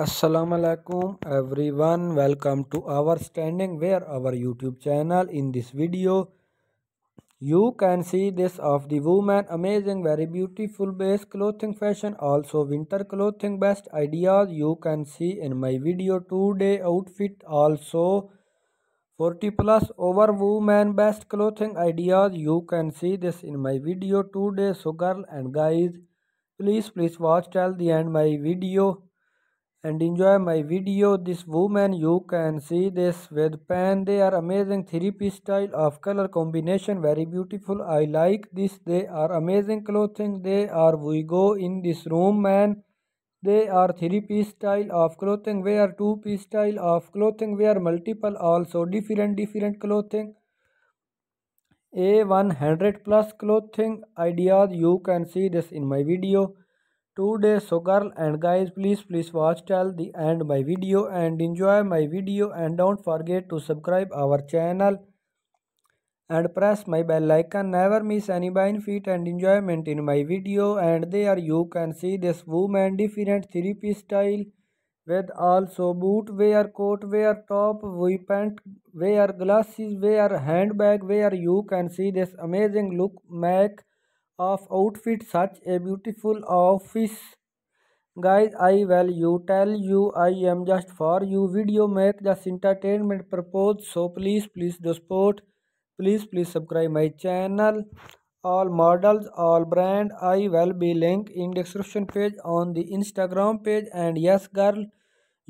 Assalamualaikum everyone welcome to our standing where our youtube channel in this video you can see this of the woman amazing very beautiful base clothing fashion also winter clothing best ideas you can see in my video today outfit also 40 plus over woman best clothing ideas you can see this in my video today so girl and guys please please watch till the end my video and enjoy my video this woman you can see this with pen. they are amazing three piece style of color combination very beautiful i like this they are amazing clothing they are we go in this room man they are three piece style of clothing We are two piece style of clothing We are multiple also different different clothing a 100 plus clothing ideas you can see this in my video Today, so girl and guys please please watch till the end my video and enjoy my video and don't forget to subscribe our channel and press my bell icon never miss any benefit and enjoyment in my video and there you can see this woman different three piece style with also boot wear coat wear top we pant wear glasses wear handbag wear you can see this amazing look make of outfit such a beautiful office guys i will you tell you i am just for you video make just entertainment purpose so please please do support please please subscribe my channel all models all brand i will be link in description page on the instagram page and yes girl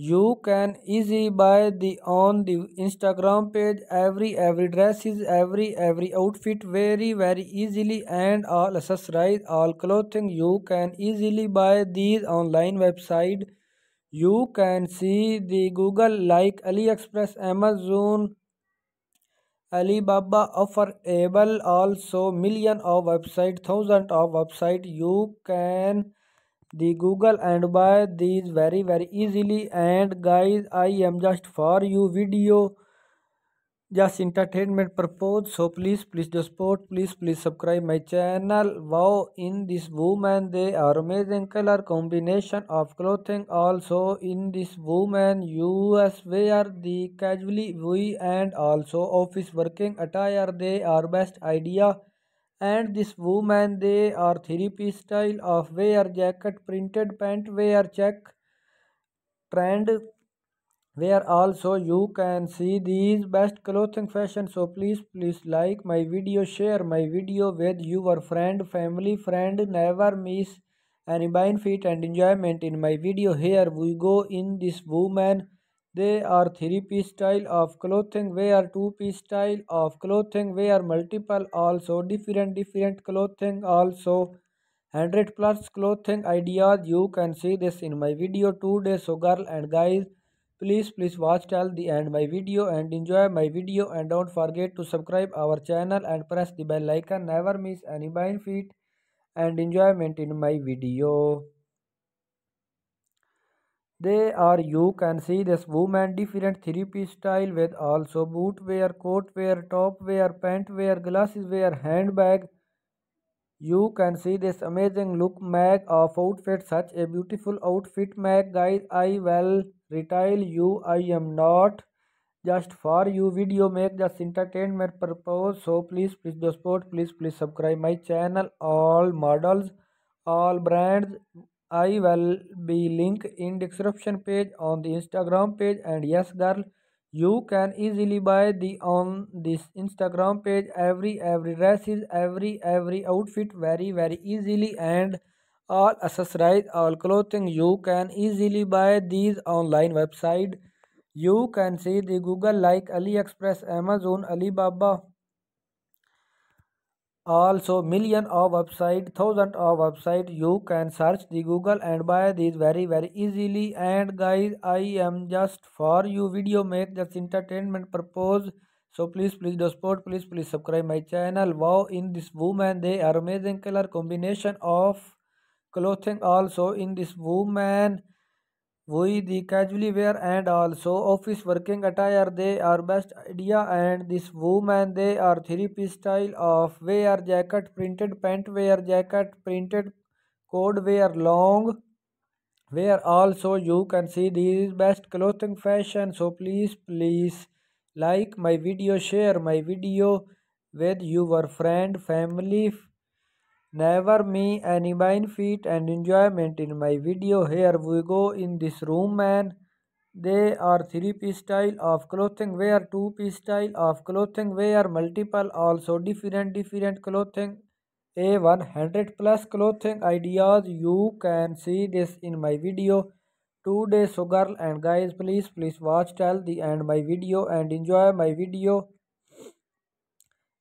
you can easy buy the on the instagram page every every dresses every every outfit very very easily and all right all clothing you can easily buy these online website you can see the google like aliexpress amazon Alibaba offer able also million of website thousand of website you can the google and buy these very very easily and guys i am just for you video just entertainment purpose so please please do support please please subscribe my channel wow in this woman they are amazing color combination of clothing also in this woman us wear the casually we and also office working attire they are best idea and this woman they are three piece style of wear jacket printed pant wear check trend wear. also you can see these best clothing fashion so please please like my video share my video with your friend family friend never miss any benefit and enjoyment in my video here we go in this woman they are three-piece style of clothing wear, two-piece style of clothing wear, multiple also, different different clothing also, 100 plus clothing ideas. You can see this in my video today. So girl and guys, please please watch till the end my video and enjoy my video and don't forget to subscribe our channel and press the bell icon. Never miss any benefit and enjoyment in my video. They are you can see this woman different three piece style with also boot wear, coat wear, top wear, pant wear, glasses wear, handbag. You can see this amazing look mag of outfit such a beautiful outfit mag guys I will retail you I am not just for you video make just entertainment purpose so please please do support please please subscribe my channel all models all brands I will be link in description page on the Instagram page and yes girl you can easily buy the on this Instagram page every every dresses every every outfit very very easily and all accessories all clothing you can easily buy these online website you can see the Google like AliExpress Amazon Alibaba also million of website thousand of website you can search the google and buy these very very easily and guys i am just for you video make just entertainment purpose so please please do support please please subscribe my channel wow in this woman they are amazing color combination of clothing also in this woman we the casual wear and also office working attire they are best idea and this woman they are three piece style of wear jacket printed pant wear jacket printed coat wear long wear also you can see these best clothing fashion so please please like my video share my video with your friend family Never me mind feet and enjoyment in my video. Here we go in this room man. They are three-piece style of clothing wear, two-piece style of clothing wear, multiple also different different clothing. A 100 plus clothing ideas you can see this in my video today so girl and guys please please watch till the end my video and enjoy my video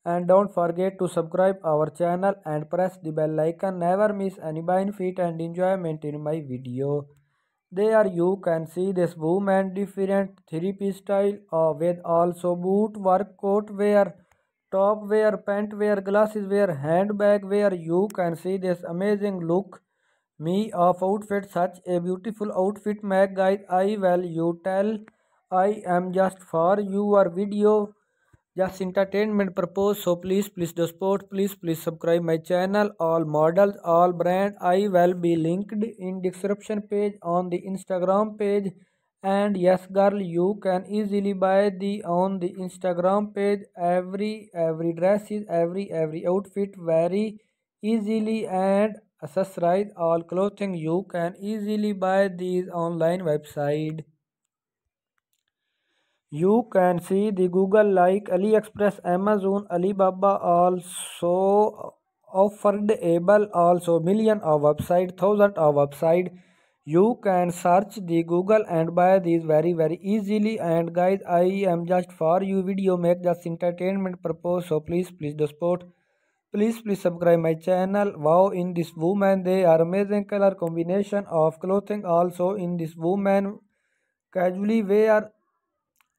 and don't forget to subscribe our channel and press the bell icon never miss any benefit and enjoyment in my video there you can see this woman different three piece style uh, with also boot work coat wear top wear pant wear glasses wear handbag wear you can see this amazing look me of outfit such a beautiful outfit make guys i will you tell i am just for your video just entertainment purpose. So please, please do support. Please, please subscribe my channel. All models, all brand. I will be linked in description page on the Instagram page. And yes, girl, you can easily buy the on the Instagram page. Every every dress is every every outfit very easily and accessorize all clothing. You can easily buy these online website. You can see the Google like AliExpress, Amazon, Alibaba also offered able also million of website, thousand of website. You can search the Google and buy these very very easily. And guys, I am just for you video make just entertainment purpose. So please please do support. Please please subscribe my channel. Wow, in this woman they are amazing color combination of clothing also in this woman casually wear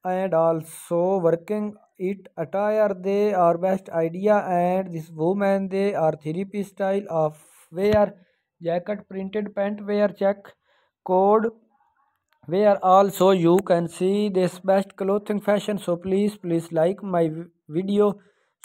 and also working it attire they are best idea and this woman they are three piece style of wear jacket printed pant wear check code wear also you can see this best clothing fashion so please please like my video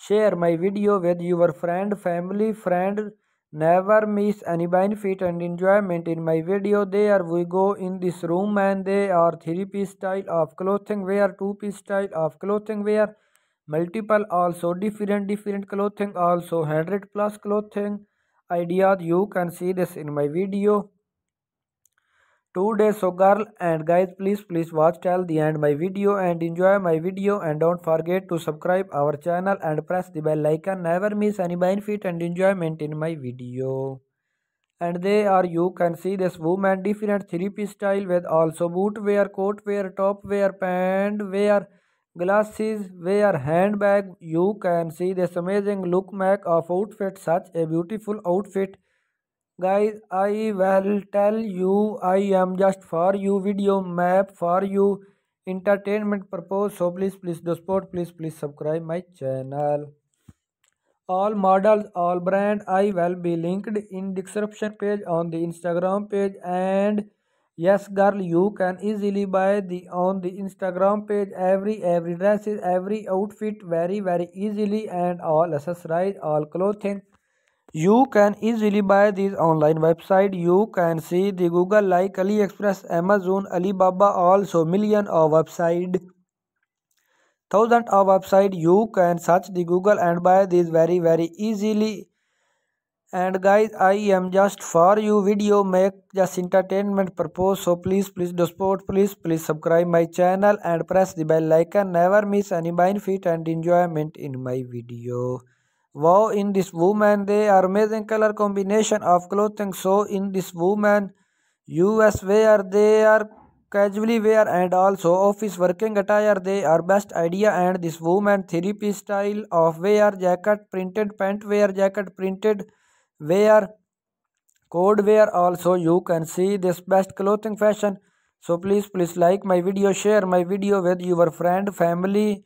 share my video with your friend family friend Never miss any benefit and enjoyment in my video. There we go in this room and they are three-piece style of clothing wear, two-piece style of clothing wear, multiple also different different clothing also 100 plus clothing ideas you can see this in my video two days so girl and guys please please watch till the end my video and enjoy my video and don't forget to subscribe our channel and press the bell icon never miss any benefit and enjoyment in my video and there are you can see this woman different three piece style with also boot wear coat wear top wear pant wear glasses wear handbag you can see this amazing look make of outfit such a beautiful outfit guys i will tell you i am just for you video map for you entertainment purpose so please please do support please please subscribe my channel all models all brand i will be linked in description page on the instagram page and yes girl you can easily buy the on the instagram page every every dresses every outfit very very easily and all accessories all clothing you can easily buy these online website. You can see the Google like AliExpress, Amazon, Alibaba also million of website. Thousand of website you can search the Google and buy these very very easily. And guys I am just for you video make just entertainment purpose so please please do support please please subscribe my channel and press the bell icon never miss any benefit and enjoyment in my video. Wow, in this woman, they are amazing color combination of clothing. So in this woman, US wear, they are casually wear and also office working attire, they are best idea. And this woman three-piece style of wear, jacket, printed pant wear, jacket, printed wear, code wear. Also, you can see this best clothing fashion. So please, please like my video, share my video with your friend, family,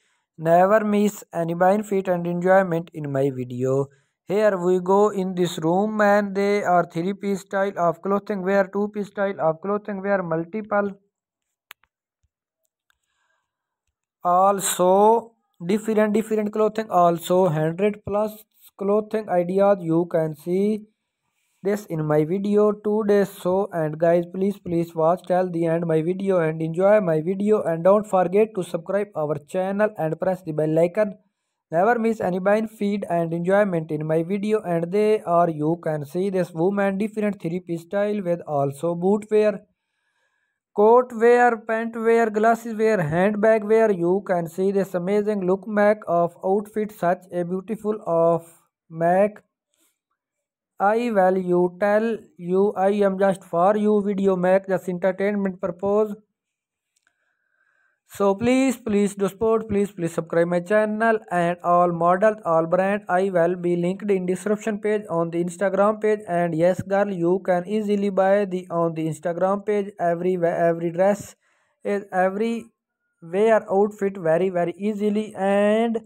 Never miss any benefit and enjoyment in my video. Here we go in this room and they are three-piece style of clothing wear, two-piece style of clothing wear, multiple. Also different different clothing also 100 plus clothing ideas you can see this in my video two days so and guys please please watch till the end my video and enjoy my video and don't forget to subscribe our channel and press the bell icon never miss any bind feed and enjoyment in my video and they are you can see this woman different three piece style with also boot wear coat wear pant wear glasses wear handbag wear you can see this amazing look mac of outfit such a beautiful of mac I will tell you I am just for you video make just entertainment purpose. So please please do support please please subscribe my channel and all models all brand I will be linked in description page on the Instagram page and yes girl you can easily buy the on the Instagram page every every dress is every wear outfit very very easily and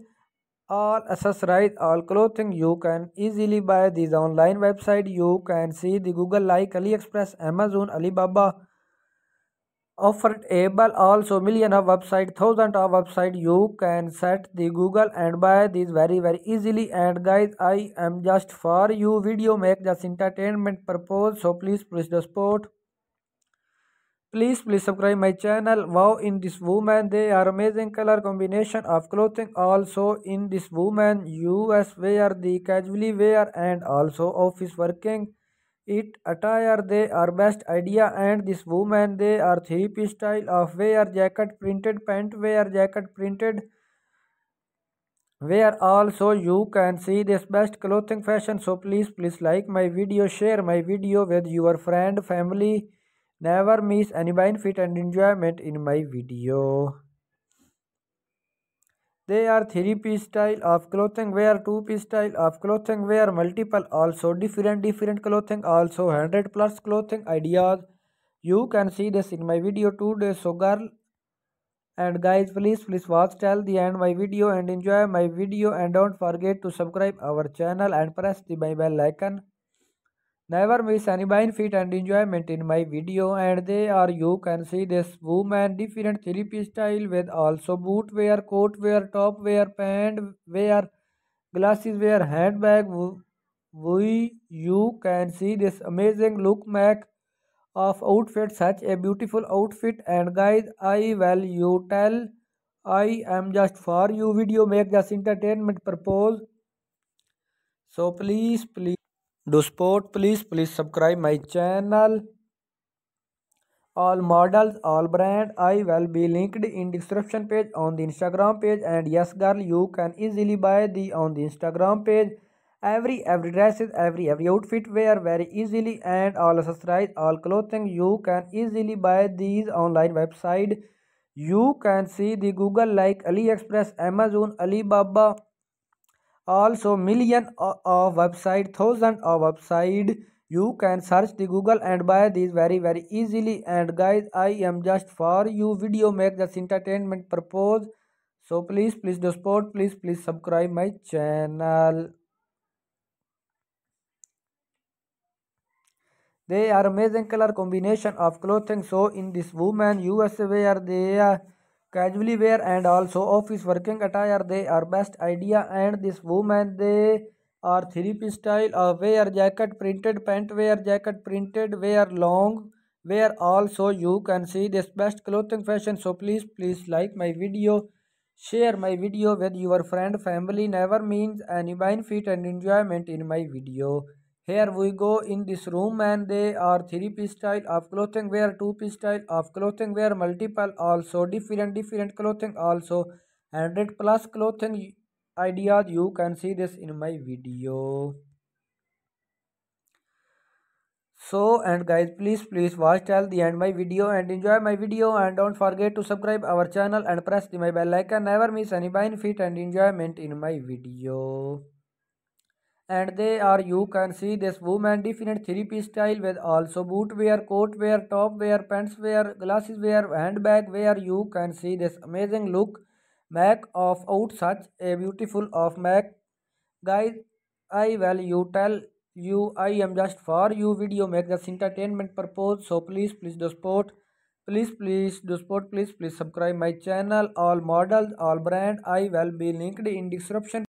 all accessories all clothing you can easily buy these online website you can see the google like aliexpress amazon alibaba offered able also million of website thousand of website you can set the google and buy these very very easily and guys i am just for you video make just entertainment purpose so please press the sport please please subscribe my channel wow in this woman they are amazing color combination of clothing also in this woman us wear the casually wear and also office working it attire they are best idea and this woman they are three piece style of wear jacket printed pant wear jacket printed where also you can see this best clothing fashion so please please like my video share my video with your friend family Never miss any benefit and enjoyment in my video. There are three-piece style of clothing wear, two-piece style of clothing wear, multiple also different different clothing also 100 plus clothing ideas. You can see this in my video today. So girl and guys please please watch till the end my video and enjoy my video and don't forget to subscribe our channel and press the bell icon. Never miss any fit, and enjoyment in my video and they are you can see this woman different therapy style with also boot wear, coat wear, top wear, pant wear, glasses wear, handbag. We you can see this amazing look make of outfit such a beautiful outfit and guys I will you tell I am just for you video make just entertainment purpose so please please do sport please please subscribe my channel all models all brand i will be linked in description page on the instagram page and yes girl you can easily buy the on the instagram page every every dresses every every outfit wear very easily and all accessories all clothing you can easily buy these online website you can see the google like aliexpress amazon alibaba also million of website thousand of website you can search the google and buy these very very easily and guys i am just for you video make this entertainment purpose so please please do support please please subscribe my channel they are amazing color combination of clothing so in this woman usa where they are casually wear and also office working attire they are best idea and this woman they are three piece style of wear jacket printed pant wear jacket printed wear long wear also you can see this best clothing fashion so please please like my video share my video with your friend family never means any benefit and enjoyment in my video here we go in this room and they are three piece style of clothing wear two piece style of clothing wear multiple also different different clothing also 100 plus clothing ideas you can see this in my video so and guys please please watch till the end my video and enjoy my video and don't forget to subscribe our channel and press the my bell icon never miss any benefit and enjoyment in my video and they are you can see this woman different three piece style with also boot wear coat wear top wear pants wear glasses wear handbag wear you can see this amazing look Make of out such a beautiful of mac guys i will you tell you i am just for you video make this entertainment purpose so please please do support please please do support please please subscribe my channel all models all brand i will be linked in description